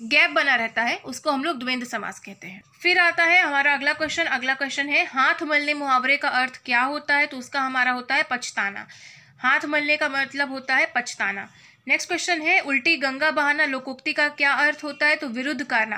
gap बना रहता है उसको हम लोग द्वंद्व समास कहते हैं फिर आता है हमारा अगला क्वेश्चन अगला क्वेश्चन है हाथ मलने मुहावरे का अर्थ क्या होता है तो उसका हमारा होता है पछताना हाथ मलने का मतलब होता है पछताना नेक्स्ट क्वेश्चन है उल्टी गंगा बहाना लोकोक्ति का क्या अर्थ होता है तो विरुद्ध करना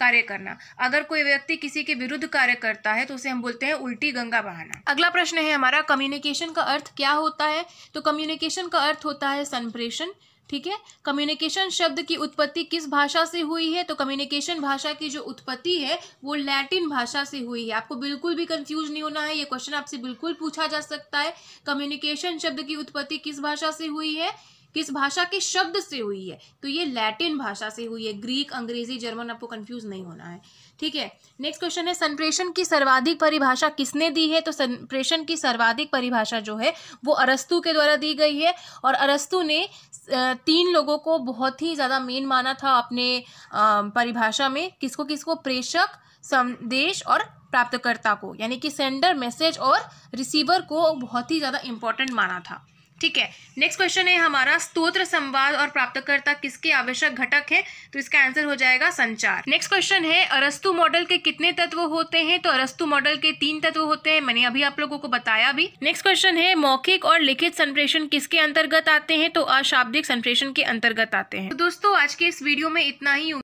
कार्य करना अगर कोई व्यक्ति किसी के विरुद्ध कार्य करता है तो उसे हम बोलते हैं उल्टी गंगा बहाना अगला प्रश्न है हमारा कम्युनिकेशन का अर्थ क्या होता है तो कम्युनिकेशन का अर्थ होता है संप्रेषण ठीक है कम्युनिकेशन शब्द की उत्पत्ति किस भाषा से हुई है तो कम्युनिकेशन भाषा की जो उत्पत्ति है वो लैटिन भाषा से हुई है आपको बिल्कुल भी कंफ्यूज नहीं होना है ये क्वेश्चन आपसे बिल्कुल पूछा जा सकता है कम्युनिकेशन शब्द की उत्पत्ति किस भाषा से हुई है किस भाषा के शब्द से हुई है तो ये लैटिन भाषा से हुई है ग्रीक अंग्रेजी जर्मन आपको कंफ्यूज नहीं होना है ठीक है नेक्स्ट क्वेश्चन है संप्रेषण की सर्वाधिक परिभाषा किसने दी है तो संप्रेषण की सर्वाधिक परिभाषा जो है वो अरस्तु के द्वारा दी गई है और अरस्तु ने तीन लोगों को बहुत ही ज़्यादा मेन माना था अपने परिभाषा में किसको किसको प्रेषक संदेश और प्राप्तकर्ता को यानी कि सेंडर मैसेज और रिसीवर को बहुत ही ज़्यादा इंपॉर्टेंट माना था ठीक है नेक्स्ट क्वेश्चन है हमारा स्तोत्र संवाद और प्राप्तकर्ता किसके आवश्यक घटक है तो इसका आंसर हो जाएगा संचार नेक्स्ट क्वेश्चन है अरस्तु मॉडल के कितने तत्व होते हैं तो अरस्तु मॉडल के तीन तत्व होते हैं मैंने अभी आप लोगों को बताया भी नेक्स्ट क्वेश्चन है मौखिक और लिखित संप्रेषण किसके अंतर्गत आते हैं तो अशाब्दिक संप्रेषण के अंतर्गत आते हैं तो दोस्तों आज के इस वीडियो में इतना ही